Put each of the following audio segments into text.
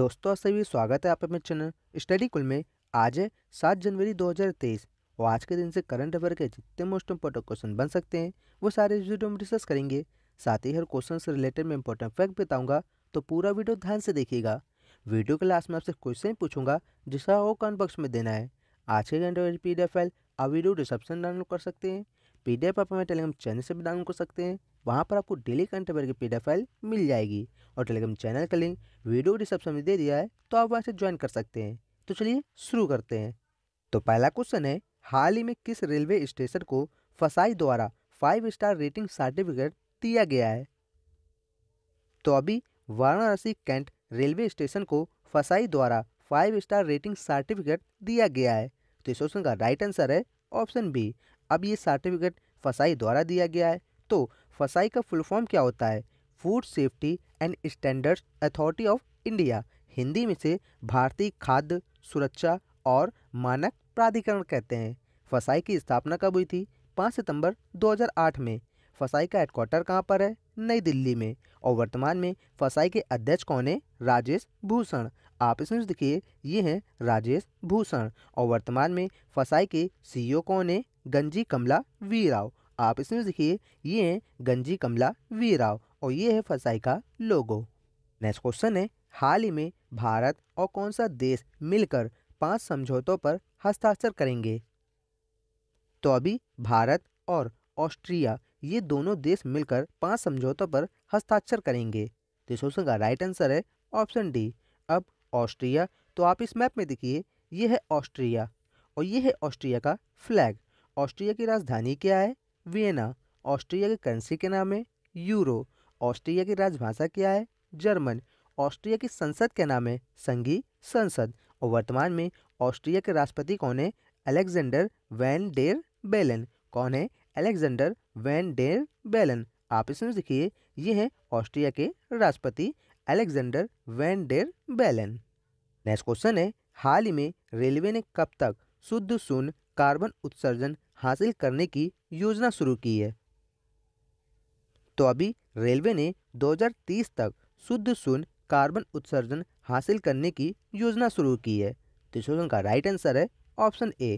दोस्तों सभी स्वागत है आप अपने चैनल स्टडी कुल में आज है सात जनवरी 2023 और आज के दिन से करंट अफेयर के जितने मोस्ट इंपॉर्टेंट क्वेश्चन बन सकते हैं वो सारे इस वीडियो में डिस्कस करेंगे साथ ही हर क्वेश्चन से रिलेटेड मैं इंपॉर्टेंट फैक्ट बताऊंगा तो पूरा वीडियो ध्यान से देखिएगा वीडियो के लास्ट में आपसे क्वेश्चन पूछूंगा जिसका वो कमेंट बॉक्स में देना है आज के घंटे पी डी एफ फाइल आप वीडियो डिस्क्रिप्शन डाउनलोड कर सकते हैं पी डी एफ आप हमारे टेलीग्राम चैनल से भी डाउनलोड कर सकते हैं वहाँ पर आपको डेली करंट अफेयर की पी फाइल मिल जाएगी और टेलीग्राम चैनल का लिंक वीडियो डिस्क्रिप्शन में दे दिया है तो आप वहाँ से ज्वाइन कर सकते हैं तो चलिए शुरू करते हैं तो पहला क्वेश्चन है हाल ही में किस रेलवे स्टेशन को फसाई द्वारा फाइव स्टार रेटिंग सर्टिफिकेट दिया गया है तो अभी वाराणसी कैंट रेलवे स्टेशन को फसाई द्वारा फाइव स्टार रेटिंग सर्टिफिकेट दिया गया है तो इस क्वेश्चन का राइट आंसर है ऑप्शन बी अब ये सर्टिफिकेट फसाई द्वारा दिया गया है तो फसाई का फुल फॉर्म क्या होता है food safety and standards authority of India Hindi में से भारतीय खाद्य सुरक्षा और मानक प्राधिकरण कहते हैं फसाई की स्थापना कब हुई थी 5 सितंबर 2008 में फसाई का हेडक्वार्टर कहाँ पर है नई दिल्ली में और वर्तमान में फसाई के अध्यक्ष कौन है राजेश भूषण आप इसमें देखिए ये हैं राजेश भूषण और वर्तमान में फसाई के सीईओ e कौन है गंजी कमला वीराव राव आप इसमें देखिए ये है गंजी कमला वी राव और ये है फसाई का लोगो नेक्स्ट क्वेश्चन है हाल ही में भारत और कौन सा देश मिलकर पांच समझौतों पर हस्ताक्षर करेंगे तो अभी भारत और ऑस्ट्रिया ये दोनों देश मिलकर पांच समझौतों पर हस्ताक्षर करेंगे तो इस क्वेश्चन का राइट आंसर है ऑप्शन डी अब ऑस्ट्रिया तो आप इस मैप में देखिए यह है ऑस्ट्रिया और यह है ऑस्ट्रिया का फ्लैग ऑस्ट्रिया की राजधानी क्या है वियना ऑस्ट्रिया की करेंसी के नाम है यूरो ऑस्ट्रिया की राजभाषा क्या है जर्मन ऑस्ट्रिया की संसद के नाम है संघीय संसद और वर्तमान में ऑस्ट्रिया के राष्ट्रपति कौन है अलेक्जेंडर वैन डेर बेलन कौन है अलेक्जेंडर वैन डेर बेलन आप इसमें देखिए ये हैं ऑस्ट्रिया के राष्ट्रपति Alexander Van der Bellen next question है हाल ही में रेलवे ने कब तक शुद्ध शून्य कार्बन उत्सर्जन हासिल करने की योजना शुरू की है तो अभी रेलवे ने 2030 तक शुद्ध शून्य कार्बन उत्सर्जन हासिल करने की योजना शुरू की है तो इस क्वेश्चन का राइट आंसर है ऑप्शन ए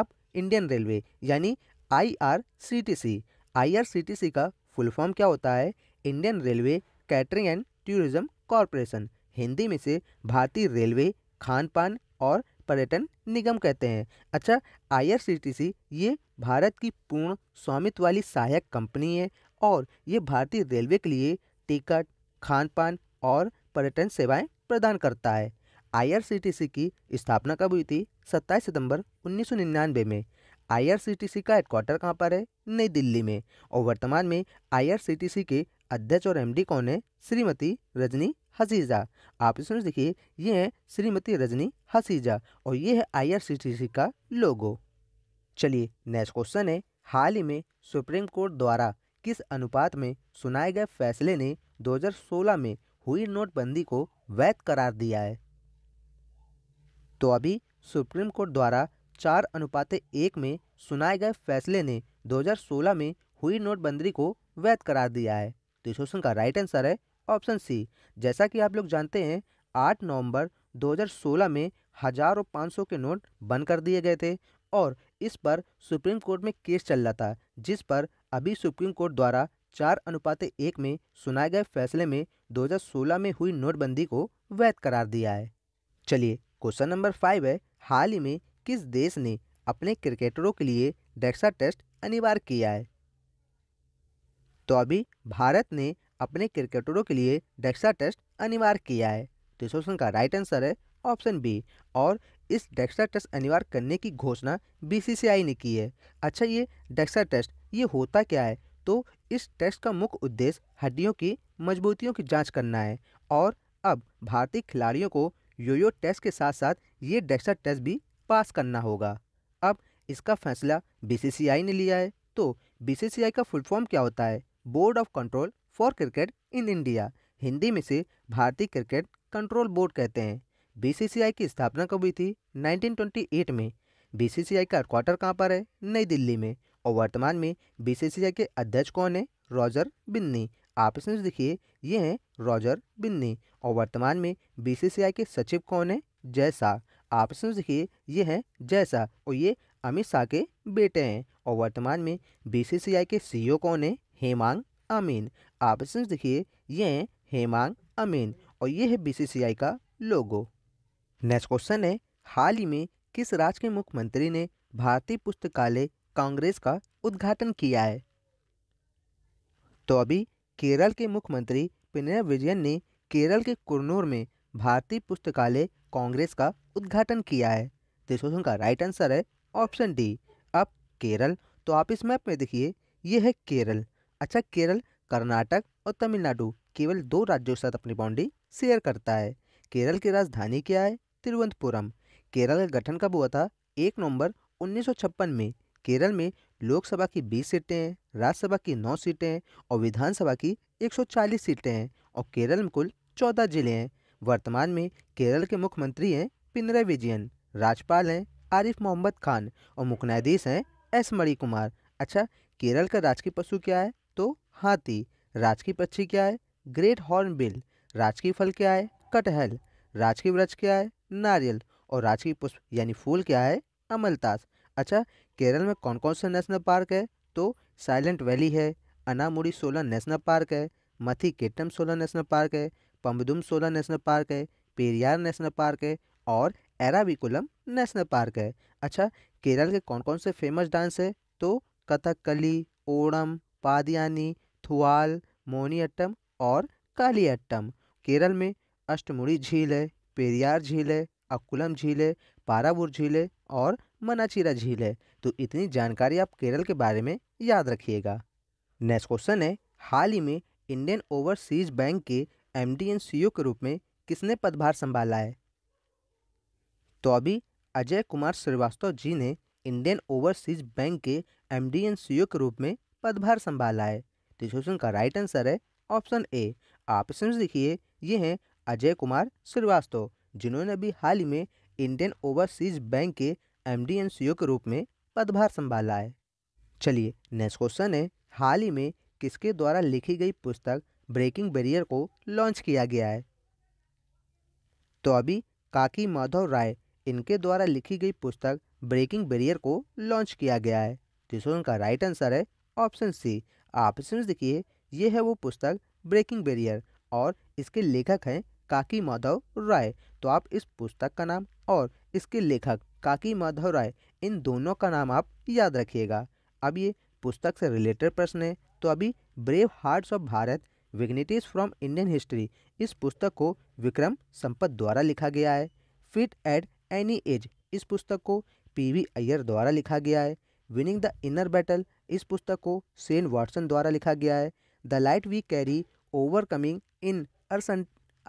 अब इंडियन रेलवे यानी I R C T C I R C T C का फुल फॉर्म क्या होता है Indian railway catering and tourism corporation Hindi में से भारतीय रेलवे खान पान और पर्यटन निगम कहते हैं अच्छा आईआरसीटीसी ये भारत की पूर्ण स्वामित्व वाली सहायक कंपनी है और ये भारतीय रेलवे के लिए टिकट खान पान और पर्यटन सेवाएं प्रदान करता है आईआरसीटीसी की स्थापना कब हुई थी 27 सितंबर निन्यानवे में आईआरसीटीसी का हेडक्वार्टर कहाँ पर है नई दिल्ली में और वर्तमान में आईआरसीटीसी के अध्यक्ष और एमडी कौन है श्रीमती रजनी हसीजा आप इसमें देखिए ये है श्रीमती रजनी हसीजा और ये है आईआरसीटीसी का लोगो चलिए नेक्स्ट क्वेश्चन है हाल ही में सुप्रीम कोर्ट द्वारा किस अनुपात में सुनाए गए फैसले ने 2016 में हुई नोटबंदी को वैध करार दिया है तो अभी सुप्रीम कोर्ट द्वारा चार अनुपात एक में सुनाए गए फैसले ने 2016 में हुई नोटबंदी को वैध करार दिया है तो इस क्वेश्चन का राइट आंसर है ऑप्शन सी जैसा कि आप लोग जानते हैं आठ नवंबर 2016 में हज़ार और पाँच सौ के नोट बंद कर दिए गए थे और इस पर सुप्रीम कोर्ट में केस चल रहा था जिस पर अभी सुप्रीम कोर्ट द्वारा चार अनुपात एक में सुनाए गए फैसले में 2016 में हुई नोटबंदी को वैध करार दिया है चलिए क्वेश्चन नंबर फाइव है हाल ही में किस देश ने अपने क्रिकेटरों के लिए डेक्सा टेस्ट अनिवार्य किया है तो अभी भारत ने अपने क्रिकेटरों के लिए डेक्सा टेस्ट अनिवार्य किया है तो इस क्वेश्चन का राइट आंसर है ऑप्शन बी और इस डेक्सा टेस्ट अनिवार्य करने की घोषणा बीसीसीआई ने की है अच्छा ये डेक्सा टेस्ट ये होता क्या है तो इस टेस्ट का मुख्य उद्देश्य हड्डियों की मजबूतियों की जांच करना है और अब भारतीय खिलाड़ियों को योयो टेस्ट के साथ साथ ये डेक्सा टेस्ट भी पास करना होगा अब इसका फैसला बी ने लिया है तो बी का फुल फॉर्म क्या होता है board of control for cricket in India Hindi में से भारतीय क्रिकेट कंट्रोल बोर्ड कहते हैं बीसीसीआई की स्थापना कब हुई थी 1928 में बीसीसीआई का क्वार्टर कहाँ पर है नई दिल्ली में और वर्तमान में बीसीसीआई के अध्यक्ष कौन है रॉजर बिन्नी आप इसमें देखिए ये हैं रॉजर बिन्नी और वर्तमान में बीसीसीआई के सचिव कौन है जैसा आप इसमें देखिए ये हैं जैसा और ये अमित शाह के बेटे हैं और वर्तमान में बीसीसीआई के सीईओ e कौन है हेमांग अमीन ऑप्शन देखिए ये हेमांग अमीन और ये है बीसीसीआई का लोगो नेक्स्ट क्वेश्चन है हाल ही में किस राज्य के मुख्यमंत्री ने भारतीय पुस्तकालय कांग्रेस का उद्घाटन किया है तो अभी केरल के मुख्यमंत्री पिनराई विजयन ने केरल के कुरनूर में भारतीय पुस्तकालय कांग्रेस का उद्घाटन किया है तो इस क्वेश्चन का राइट आंसर है ऑप्शन डी अब केरल तो आप इस मैप में देखिए यह है केरल अच्छा केरल कर्नाटक और तमिलनाडु केवल दो राज्यों के साथ अपनी बाउंड्री शेयर करता है केरल की राजधानी क्या है तिरुवनंतपुरम केरल का गठन कब हुआ था एक नवंबर उन्नीस में केरल में लोकसभा की 20 सीटें हैं राज्यसभा की 9 सीटें हैं और विधानसभा की 140 सीटें हैं और केरल में कुल 14 जिले हैं वर्तमान में केरल के मुख्यमंत्री हैं पिनरय विजयन राज्यपाल हैं आरिफ मोहम्मद खान और मुख्य न्यायाधीश हैं एस मणि कुमार अच्छा केरल का राजकीय पशु क्या है तो हाथी राजकीय पक्षी क्या है ग्रेट हॉर्नबिल राजकीय फल क्या है कटहल राजकीय वृक्ष क्या है नारियल और राजकीय पुष्प यानी फूल क्या है अमलतास अच्छा केरल में कौन कौन से नेशनल पार्क है तो साइलेंट वैली है अनामुड़ी सोलह नेशनल पार्क है Mathikettan Shola national park है पम्बदुम सोलन नेशनल पार्क है पेरियार नेशनल पार्क है और एराविकुलम नेशनल पार्क है अच्छा केरल के कौन कौन से फेमस डांस है तो कथकली ओणम पादयानी थुआल मोनियट्टम और कालियाट्टम केरल में अष्टमुड़ी झील है पेरियार झील है अक्कुलम झील है पारावूर झील है और मनाचीरा झील है तो इतनी जानकारी आप केरल के बारे में याद रखिएगा नेक्स्ट क्वेश्चन है हाल ही में इंडियन ओवरसीज बैंक के एम डी के रूप में किसने पदभार संभाला है तो अभी अजय कुमार श्रीवास्तव जी ने इंडियन ओवरसीज बैंक के एम डी के रूप में पदभार संभाला है तो इस क्वेश्चन का राइट आंसर है ऑप्शन ए आप इसमें देखिए ये हैं अजय कुमार श्रीवास्तव जिन्होंने अभी हाल ही में इंडियन ओवरसीज बैंक के M D and C O के रूप में पदभार संभाला है चलिए नेक्स्ट क्वेश्चन है हाल ही में किसके द्वारा लिखी गई पुस्तक ब्रेकिंग बैरियर को लॉन्च किया गया है तो अभी काकी माधव राय इनके द्वारा लिखी गई पुस्तक ब्रेकिंग बैरियर को लॉन्च किया गया है जिस उनका राइट आंसर है ऑप्शन सी आप इसमें देखिए ये है वो पुस्तक ब्रेकिंग बैरियर और इसके लेखक हैं काकी माधव राय तो आप इस पुस्तक का नाम और इसके लेखक काकी माधव राय इन दोनों का नाम आप याद रखिएगा अब ये पुस्तक से रिलेटेड प्रश्न है तो अभी brave hearts of Bharat vignettes from Indian history इस पुस्तक को विक्रम संपत द्वारा लिखा गया है फिट एट एनी एज इस पुस्तक को पी वी अय्यर द्वारा लिखा गया है विनिंग द इनर बैटल इस पुस्तक को सेन वाटसन द्वारा लिखा गया है the light we carry overcoming in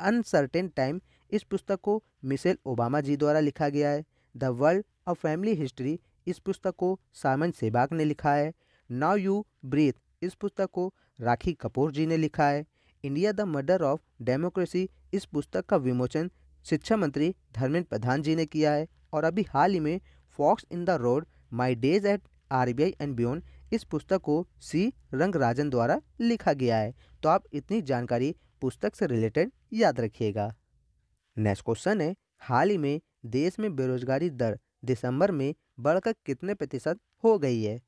uncertain time इस पुस्तक को मिसेल ओबामा जी द्वारा लिखा गया है the world a family history इस पुस्तक को सामन सेबाग ने लिखा है नाउ यू ब्रीथ इस पुस्तक को राखी कपूर जी ने लिखा है India the murder of democracy इस पुस्तक का विमोचन शिक्षा मंत्री धर्मेंद्र प्रधान जी ने किया है और अभी हाल ही में fox in the road my days at R B I and beyond इस पुस्तक को सी रंगराजन द्वारा लिखा गया है तो आप इतनी जानकारी पुस्तक से रिलेटेड याद रखिएगा नेक्स्ट क्वेश्चन है हाल ही में देश में बेरोजगारी दर दिसंबर में बढ़कर कितने प्रतिशत हो गई है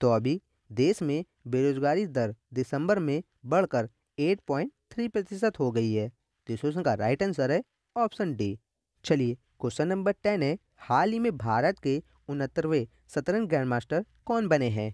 तो अभी देश में बेरोजगारी दर दिसंबर में बढ़कर 8.3 प्रतिशत हो गई है तो इस क्वेश्चन का राइट आंसर है ऑप्शन डी चलिए क्वेश्चन नंबर टेन है हाल ही में भारत के उनहत्तरवें शतरंज ग्रैंड मास्टर कौन बने हैं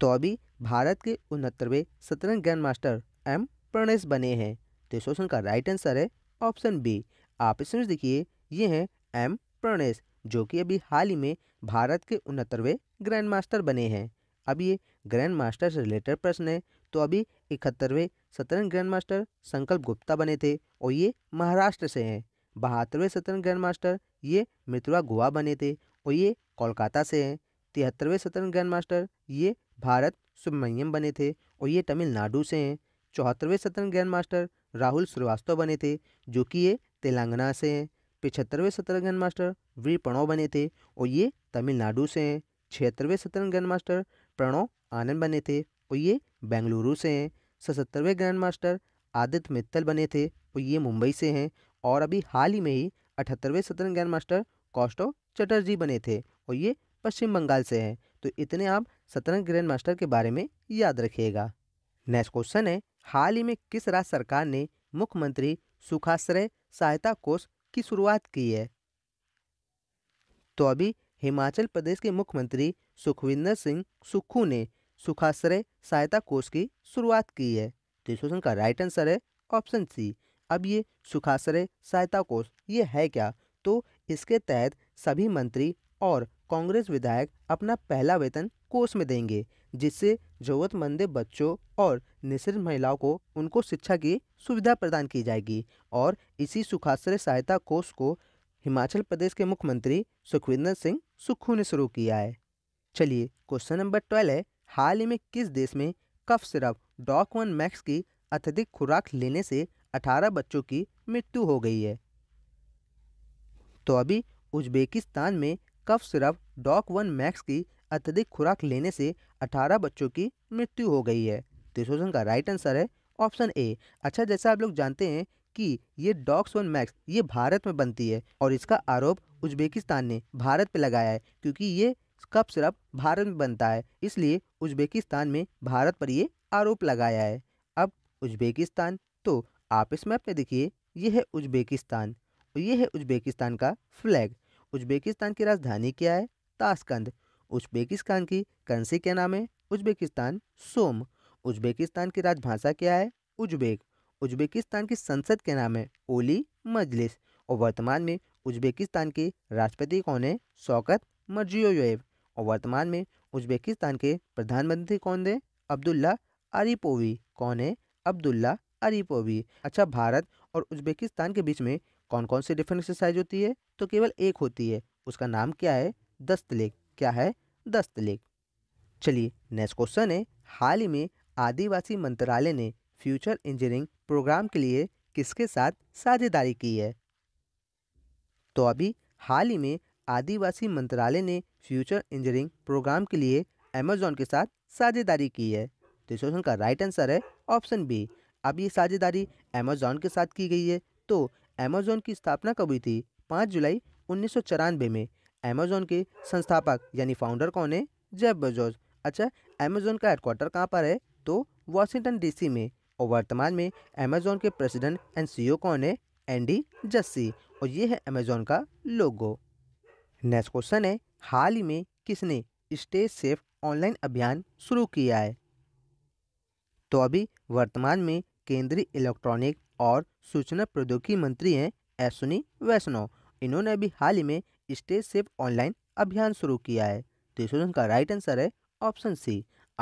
तो अभी भारत के उनहत्तरवें शतरंज ग्रैंड मास्टर एम प्रणेश बने हैं तो इस क्वेश्चन का राइट आंसर है ऑप्शन बी आप इसमें देखिए ये हैं एम प्रणेश जो कि अभी हाल ही में भारत के उनहत्तरवें ग्रैंड मास्टर बने हैं अब ये ग्रैंड मास्टर से रिलेटेड प्रश्न है तो अभी इकहत्तरवें शतरंज ग्रैंड मास्टर संकल्प गुप्ता बने थे और ये महाराष्ट्र से हैं बहत्तरवें शतरंज ग्रैंड मास्टर ये मित्रा गोवा बने थे और ये कोलकाता से हैं तिहत्तरवें शतरंज ग्रैंड मास्टर ये भारत सुब्रमण्यम बने थे और ये तमिलनाडु से हैं चौहत्तरवें शतरंज ग्रैंड मास्टर राहुल श्रीवास्तव बने थे जो कि ये तेलंगाना से हैं पिछहत्तरवें शतरंज ग्रैंड मास्टर वीर प्रणव बने थे और ये तमिलनाडु से हैं छिहत्तरवें शतरंज ग्रैंड मास्टर प्रणव आनंद बने थे और ये बेंगलुरु से हैं सतहत्तरवें ग्रैंड मास्टर आदित्य मित्तल बने थे और ये मुंबई से हैं और अभी हाल ही में ही अठहत्तरवें शतरंज ग्रैंड मास्टर कौस्टो चटर्जी बने थे और ये पश्चिम बंगाल से हैं तो इतने आप सतरंग ग्रैंड मास्टर के बारे में याद रखिएगा नेक्स्ट क्वेश्चन है हाल ही में किस राज्य सरकार ने मुख्यमंत्री सुखाश्रय सहायता कोष की शुरुआत की है तो अभी हिमाचल प्रदेश के मुख्यमंत्री सुखविंदर सिंह सुक्खू ने सुखाश्रय सहायता कोष की शुरुआत की है तो इस क्वेश्चन का राइट आंसर है ऑप्शन सी अब ये सुखाश्रय सहायता कोष ये है क्या तो इसके तहत सभी मंत्री और कांग्रेस विधायक अपना पहला वेतन कोष में देंगे जिससे जरूरतमंद बच्चों और निश्चित महिलाओं को उनको शिक्षा की सुविधा प्रदान की जाएगी और इसी सुखाश्रय सहायता कोष को हिमाचल प्रदेश के मुख्यमंत्री सुखविंदर सिंह सुक्खू ने शुरू किया है चलिए क्वेश्चन नंबर ट्वेल्व है हाल ही में किस देश में cough syrup Doc one Max की अत्यधिक खुराक लेने से 18 बच्चों की मृत्यु हो गई है तो अभी उज्बेकिस्तान में cough syrup Doc one Max की अत्यधिक खुराक लेने से 18 बच्चों की मृत्यु हो गई है तो इस क्वेश्चन का राइट आंसर है ऑप्शन ए अच्छा जैसा आप लोग जानते हैं कि ये डॉक्स वन मैक्स ये भारत में बनती है और इसका आरोप उज्बेकिस्तान ने भारत पर लगाया है क्योंकि ये कफ सिरप भारत में बनता है इसलिए उज्बेकिस्तान में भारत पर ये आरोप लगाया है अब उज्बेकिस्तान तो आप इस मैप में देखिए यह है उज्बेकिस्तान और यह है उज्बेकिस्तान का फ्लैग उज्बेकिस्तान की राजधानी क्या है ताशकंद उज्बेकिस्तान की करेंसी क्या नाम है उज्बेकिस्तान सोम उज्बेकिस्तान की राजभाषा क्या है उज्बेक उज्बेकिस्तान की संसद के नाम है ओली मजलिस और वर्तमान में उज्बेकिस्तान के राष्ट्रपति कौन है शौकत मर्जियोयेव और वर्तमान में उज्बेकिस्तान के प्रधानमंत्री कौन है अब्दुल्ला आरिपोवी कौन है अब्दुल्ला अरिपोवी अच्छा भारत और उज्बेकिस्तान के बीच में कौन कौन सी डिफेंस एक्सरसाइज होती है तो केवल एक होती है उसका नाम क्या है दस्त दस्तलेख क्या है दस्त दस्तलेख चलिए नेक्स्ट क्वेश्चन है हाल ही में आदिवासी मंत्रालय ने फ्यूचर इंजीनियरिंग प्रोग्राम के लिए किसके साथ साझेदारी की है तो अभी हाल ही में आदिवासी मंत्रालय ने फ्यूचर इंजीनियरिंग प्रोग्राम के लिए अमेजोन के साथ साझेदारी की है तो इस क्वेश्चन का राइट आंसर है ऑप्शन बी अब ये साझेदारी अमेजोन के साथ की गई है तो अमेजोन की स्थापना कब हुई थी पाँच जुलाई उन्नीस में अमेजोन के संस्थापक यानी फाउंडर कौन है जेब बेजोस अच्छा अमेजोन का हेडक्वार्टर कहाँ पर है तो वाशिंगटन डीसी में और वर्तमान में अमेजोन के प्रेसिडेंट एंड सीईओ कौन है एंडी जस्सी और ये है अमेजोन का लोगो नेक्स्ट क्वेश्चन है हाल ही में किसने स्टे सेफ ऑनलाइन अभियान शुरू किया है तो अभी वर्तमान में केंद्रीय इलेक्ट्रॉनिक और सूचना प्रौद्योगिकी मंत्री हैं अश्विनी वैष्णव इन्होंने अभी हाल ही में स्टेज सेफ ऑनलाइन अभियान शुरू किया है तो इस का राइट आंसर है ऑप्शन सी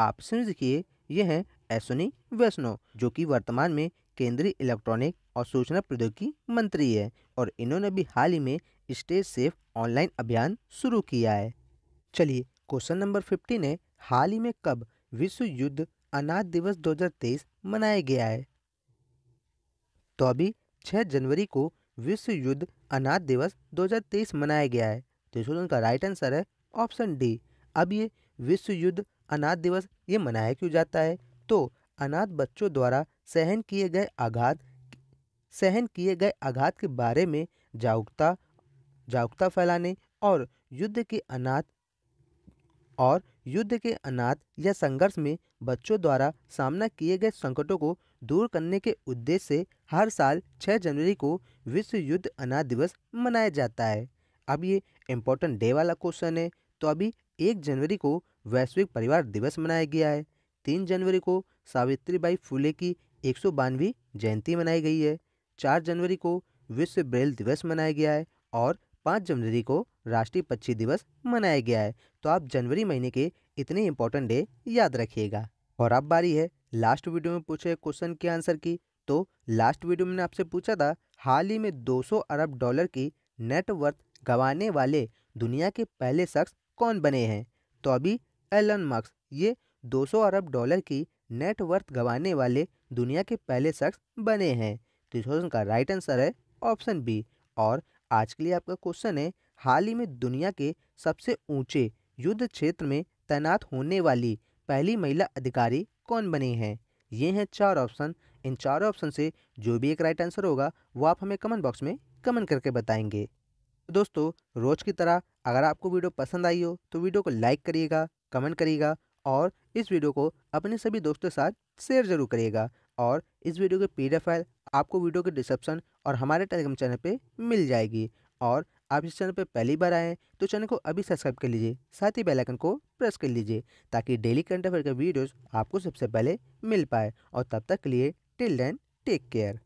आप समझ यह ये हैं अश्विनी वैष्णव जो कि वर्तमान में केंद्रीय इलेक्ट्रॉनिक और सूचना प्रौद्योगिकी मंत्री है और इन्होंने भी हाल ही में स्टेज सेफ ऑनलाइन अभियान शुरू किया है चलिए क्वेश्चन नंबर फिफ्टीन है हाल ही में कब विश्व युद्ध अनाथ दिवस 2023 मनाया गया है तो अभी 6 जनवरी को विश्व युद्ध अनाथ दिवस 2023 मनाया गया है तो इस उनका राइट आंसर है ऑप्शन डी अब ये विश्व युद्ध अनाथ दिवस ये मनाया क्यों जाता है तो अनाथ बच्चों द्वारा सहन किए गए आघात सहन किए गए आघात के बारे में जागरूकता जागरूकता फैलाने और युद्ध के अनाथ और युद्ध के अनाथ या संघर्ष में बच्चों द्वारा सामना किए गए संकटों को दूर करने के उद्देश्य से हर साल 6 जनवरी को विश्व युद्ध अनाथ दिवस मनाया जाता है अब ये इम्पोर्टेंट डे वाला क्वेश्चन है तो अभी एक जनवरी को वैश्विक परिवार दिवस मनाया गया है तीन जनवरी को सावित्री बाई फूले की एक जयंती मनाई गई है चार जनवरी को विश्व ब्रेल दिवस मनाया गया है और पाँच जनवरी को राष्ट्रीय पक्षी दिवस मनाया गया है तो आप जनवरी महीने के इतने इंपॉर्टेंट डे याद रखिएगा और अब बारी है लास्ट वीडियो में पूछे क्वेश्चन के आंसर की तो लास्ट वीडियो में आपसे पूछा था हाल ही में 200 अरब डॉलर की नेटवर्थ गंवाने वाले दुनिया के पहले शख्स कौन बने हैं तो अभी एलन मक्स ये 200 अरब डॉलर की नेटवर्थ गंवाने वाले दुनिया के पहले शख्स बने हैं तो इस क्वेश्चन का राइट आंसर है ऑप्शन बी और आज के लिए आपका क्वेश्चन है हाल ही में दुनिया के सबसे ऊंचे युद्ध क्षेत्र में तैनात होने वाली पहली महिला अधिकारी कौन बनी है ये हैं चार ऑप्शन इन चार ऑप्शन से जो भी एक राइट आंसर होगा वो आप हमें कमेंट बॉक्स में कमेंट करके बताएंगे दोस्तों रोज की तरह अगर आपको वीडियो पसंद आई हो तो वीडियो को लाइक करिएगा कमेंट करिएगा और इस वीडियो को अपने सभी दोस्तों के साथ शेयर जरूर करिएगा और इस वीडियो की पी फाइल आपको वीडियो के डिस्क्रिप्शन और हमारे टेलीग्राम चैनल पर मिल जाएगी और आप इस चैनल पर पहली बार आए तो चैनल को अभी सब्सक्राइब कर लीजिए साथ ही बेल आइकन को प्रेस कर लीजिए ताकि डेली करंट अफेयर का वीडियोस आपको सबसे पहले मिल पाए और तब तक के लिए टिल देन टेक केयर